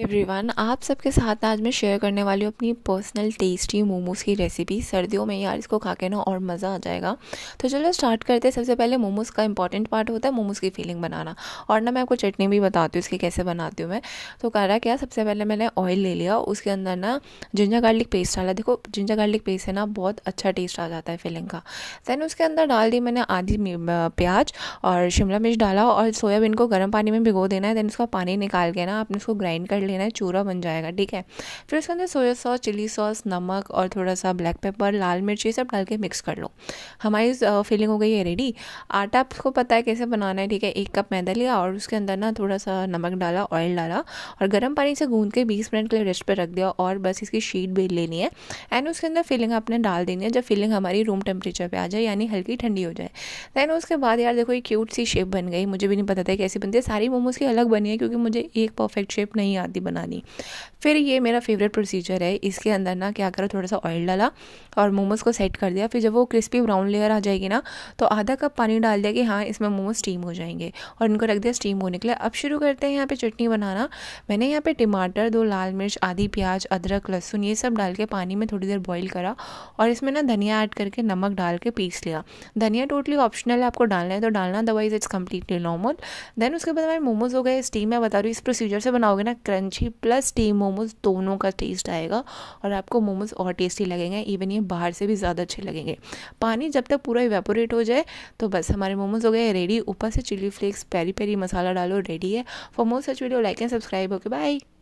everyone आप सबके साथ आज मैं शेयर करने वाली हूँ अपनी पर्सनल टेस्टी मोमोज़ की रेसिपी सर्दियों में यार इसको खा के ना और मज़ा आ जाएगा तो चलो स्टार्ट करते हैं सबसे पहले मोमोज़ का इंपॉर्टेंट पार्ट होता है मोमोज़ की फीलिंग बनाना और ना मैं आपको चटनी भी बताती हूँ इसकी कैसे बनाती हूँ मैं तो कह रहा क्या सबसे पहले मैंने ऑयल ले लिया उसके अंदर ना जिंजर गार्लिक पेस्ट डाला देखो जिंजर गार्लिक पेस्ट है ना बहुत अच्छा टेस्ट आ जाता है फीलिंग का दैन उसके अंदर डाल दी मैंने आधी प्याज और शिमला मिर्च डाला और सोयाबीन को गर्म पानी में भिगो देना है देन उसका पानी निकाल के ना आपने उसको ग्राइंड कर लेना है चूरा बन जाएगा ठीक है फिर उसके अंदर सोया सॉस चिली सॉस नमक और थोड़ा सा ब्लैक पेपर लाल मिर्च ये सब डाल के मिक्स कर लो हमारी फीलिंग हो गई है रेडी आटा आपको पता है कैसे बनाना है ठीक है एक कप मैदा लिया और उसके अंदर ना थोड़ा सा नमक डाला ऑयल डाला और गर्म पानी से गूंद के बीस मिनट के लिए रेस्ट पर रख दिया और बस इसकी शीट बेल लेनी है एंड उसके अंदर फिलिंग आपने डाल देनी है जब फिलिंग हमारी रूम टेम्परेचर पर आ जाए यानी हल्की ठंडी हो जाए दैन उसके बाद यार देखो ये क्यूट सी शेप बन गई मुझे भी नहीं पता था कैसे बनती है सारी मोमोज़ की अलग बनी है क्योंकि मुझे एक परफेक्ट शेप नहीं आती जल्दी बनानी फिर ये मेरा फेवरेट प्रोसीजर है इसके अंदर ना क्या करो थोड़ा सा ऑयल डाला और मोमोज़ को सेट कर दिया फिर जब वो क्रिस्पी ब्राउन लेयर आ जाएगी ना तो आधा कप पानी डाल दिया कि हाँ इसमें मोमोज स्टीम हो जाएंगे और इनको रख दिया स्टीम होने के लिए अब शुरू करते हैं यहाँ पे चटनी बनाना मैंने यहाँ पे टमाटर दो लाल मिर्च आधी प्याज अदरक लहसुन ये सब डाल के पानी में थोड़ी देर बॉयल करा और इसमें ना धनिया ऐड करके नमक डाल के पीस लिया धनिया टोटली ऑप्शनल है आपको डालना है तो डालना otherwise it's completely normal then उसके बाद हमारे मोमोज हो गए स्टीम मैं बता रही हूँ इस प्रोसीजर से बनाओगे ना क्रंची प्लस स्टीम मोमोज़ दोनों का टेस्ट आएगा और आपको मोमोज़ और टेस्टी लगेंगे इवन ये बाहर से भी ज़्यादा अच्छे लगेंगे पानी जब तक पूरा इवेपोरेट हो जाए तो बस हमारे मोमोज़ हो गए रेडी ऊपर से chilli flakes peri peri masala डालो रेडी है for more such video like and subscribe okay bye